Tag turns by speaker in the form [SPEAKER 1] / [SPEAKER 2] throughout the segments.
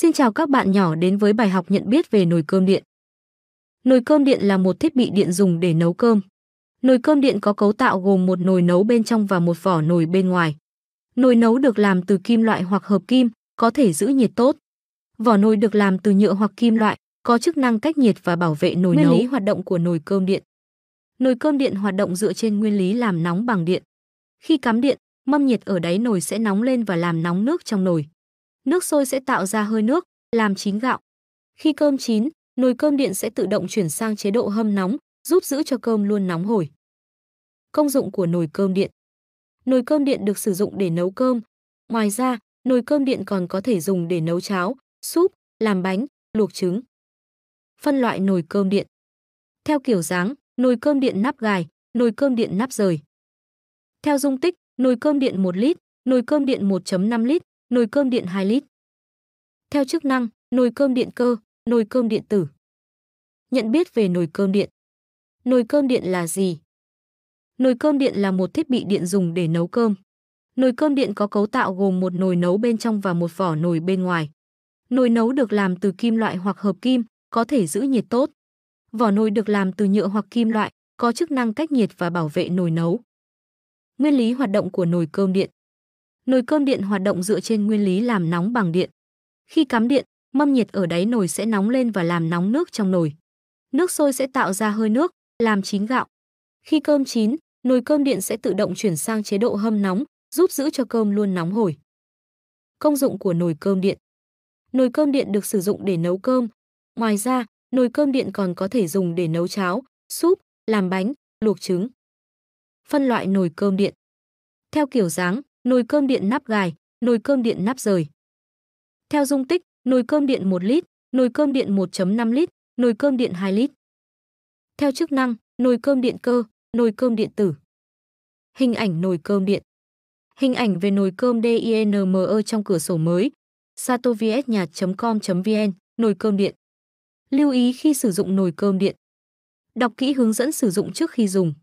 [SPEAKER 1] Xin chào các bạn nhỏ đến với bài học nhận biết về nồi cơm điện. Nồi cơm điện là một thiết bị điện dùng để nấu cơm. Nồi cơm điện có cấu tạo gồm một nồi nấu bên trong và một vỏ nồi bên ngoài. Nồi nấu được làm từ kim loại hoặc hợp kim, có thể giữ nhiệt tốt. Vỏ nồi được làm từ nhựa hoặc kim loại, có chức năng cách nhiệt và bảo vệ nồi nguyên nấu. Nguyên lý hoạt động của nồi cơm điện. Nồi cơm điện hoạt động dựa trên nguyên lý làm nóng bằng điện. Khi cắm điện, mâm nhiệt ở đáy nồi sẽ nóng lên và làm nóng nước trong nồi. Nước sôi sẽ tạo ra hơi nước, làm chín gạo. Khi cơm chín, nồi cơm điện sẽ tự động chuyển sang chế độ hâm nóng, giúp giữ cho cơm luôn nóng hổi. Công dụng của nồi cơm điện Nồi cơm điện được sử dụng để nấu cơm. Ngoài ra, nồi cơm điện còn có thể dùng để nấu cháo, súp, làm bánh, luộc trứng. Phân loại nồi cơm điện Theo kiểu dáng, nồi cơm điện nắp gài, nồi cơm điện nắp rời. Theo dung tích, nồi cơm điện 1 lít, nồi cơm điện 1.5 lít, nồi cơm điện 2 lít. Theo chức năng, nồi cơm điện cơ, nồi cơm điện tử. Nhận biết về nồi cơm điện. Nồi cơm điện là gì? Nồi cơm điện là một thiết bị điện dùng để nấu cơm. Nồi cơm điện có cấu tạo gồm một nồi nấu bên trong và một vỏ nồi bên ngoài. Nồi nấu được làm từ kim loại hoặc hợp kim, có thể giữ nhiệt tốt. Vỏ nồi được làm từ nhựa hoặc kim loại, có chức năng cách nhiệt và bảo vệ nồi nấu. Nguyên lý hoạt động của nồi cơm điện Nồi cơm điện hoạt động dựa trên nguyên lý làm nóng bằng điện. Khi cắm điện, mâm nhiệt ở đáy nồi sẽ nóng lên và làm nóng nước trong nồi. Nước sôi sẽ tạo ra hơi nước, làm chín gạo. Khi cơm chín, nồi cơm điện sẽ tự động chuyển sang chế độ hâm nóng, giúp giữ cho cơm luôn nóng hổi. Công dụng của nồi cơm điện Nồi cơm điện được sử dụng để nấu cơm. Ngoài ra, nồi cơm điện còn có thể dùng để nấu cháo, súp, làm bánh, luộc trứng. Phân loại nồi cơm điện Theo kiểu dáng, nồi cơm điện nắp gài, nồi cơm điện nắp rời. Theo dung tích, nồi cơm điện 1 lít, nồi cơm điện 1.5 lít, nồi cơm điện 2 lít. Theo chức năng, nồi cơm điện cơ, nồi cơm điện tử. Hình ảnh nồi cơm điện. Hình ảnh về nồi cơm DINMO trong cửa sổ mới. satovsnhat com vn nồi cơm điện. Lưu ý khi sử dụng nồi cơm điện. Đọc kỹ hướng dẫn sử dụng trước khi dùng.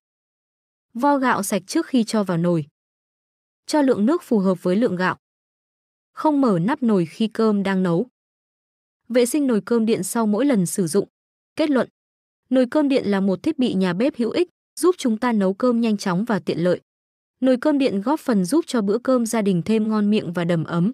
[SPEAKER 1] Vo gạo sạch trước khi cho vào nồi cho lượng nước phù hợp với lượng gạo. Không mở nắp nồi khi cơm đang nấu. Vệ sinh nồi cơm điện sau mỗi lần sử dụng. Kết luận, nồi cơm điện là một thiết bị nhà bếp hữu ích, giúp chúng ta nấu cơm nhanh chóng và tiện lợi. Nồi cơm điện góp phần giúp cho bữa cơm gia đình thêm ngon miệng và đầm ấm.